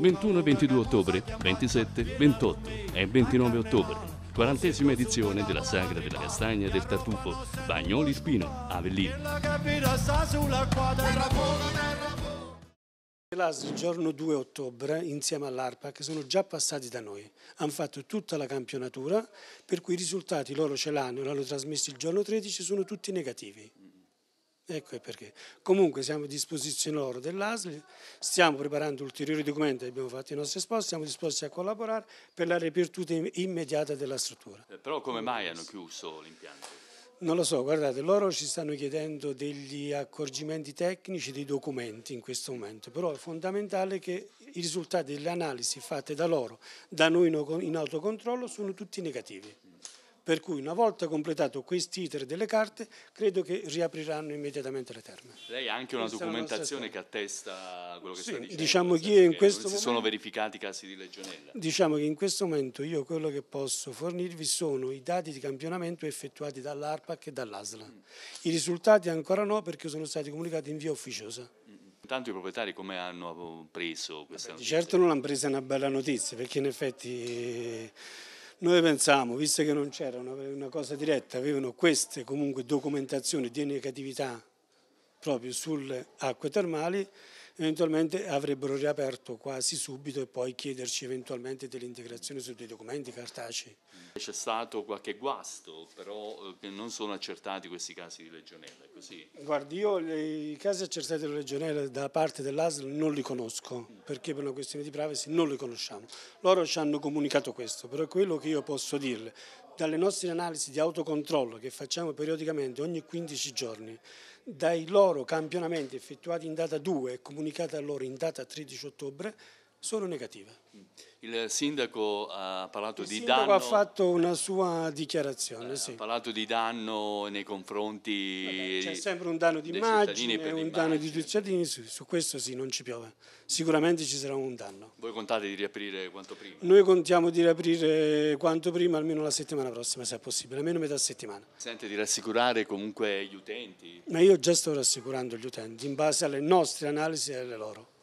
21 e 22 ottobre, 27, 28 e 29 ottobre. Quarantesima edizione della Sagra della Castagna del Tartufo, Bagnoli Spino, Avellino. L'AS il giorno 2 ottobre insieme all'ARPA che sono già passati da noi, hanno fatto tutta la campionatura per cui i risultati loro ce l'hanno, l'hanno trasmesso il giorno 13, sono tutti negativi. Ecco perché. Comunque siamo a disposizione loro dell'ASL, stiamo preparando ulteriori documenti abbiamo fatto i nostri esposti, siamo disposti a collaborare per la riapertura immediata della struttura. Eh, però come mai hanno chiuso l'impianto? Non lo so, guardate, loro ci stanno chiedendo degli accorgimenti tecnici, dei documenti in questo momento, però è fondamentale che i risultati delle analisi fatte da loro, da noi in autocontrollo, sono tutti negativi. Per cui una volta completato iter delle carte, credo che riapriranno immediatamente le terme. Lei ha anche una Questa documentazione che attesta quello che sì, sta dicendo. Diciamo che io in questo momento, si sono verificati i casi di legionella. Diciamo che in questo momento io quello che posso fornirvi sono i dati di campionamento effettuati dall'ARPAC e dall'ASLA. Mm. I risultati ancora no perché sono stati comunicati in via ufficiosa. Mm, mm. Intanto i proprietari come hanno preso questa Vabbè, certo notizia? Certo non hanno preso una bella notizia perché in effetti eh, noi pensiamo, visto che non c'era una, una cosa diretta, avevano queste comunque documentazioni di negatività proprio sulle acque termali, eventualmente avrebbero riaperto quasi subito e poi chiederci eventualmente dell'integrazione su dei documenti cartacei. C'è stato qualche guasto, però eh, non sono accertati questi casi di legionella, così? Guardi, io i casi accertati di legionella da parte dell'ASL non li conosco, perché per una questione di privacy non li conosciamo. Loro ci hanno comunicato questo, però quello che io posso dirle dalle nostre analisi di autocontrollo che facciamo periodicamente ogni 15 giorni, dai loro campionamenti effettuati in data 2 e comunicati a loro in data 13 ottobre, solo negative. Mm. Il sindaco ha parlato Il di sindaco ha fatto una sua dichiarazione. Eh, sì. Ha parlato di danno nei confronti. Vabbè, c'è sempre un danno di immagine, un l'immagine. danno di tutti i cittadini, su, su, questo sì, non ci piove. Sicuramente ci sarà un danno. Voi contate di riaprire quanto prima? Noi contiamo di riaprire quanto prima, almeno la settimana prossima, se è possibile, almeno metà settimana. Sente di rassicurare comunque gli utenti? Ma io già sto rassicurando gli utenti in base alle nostre analisi e alle loro.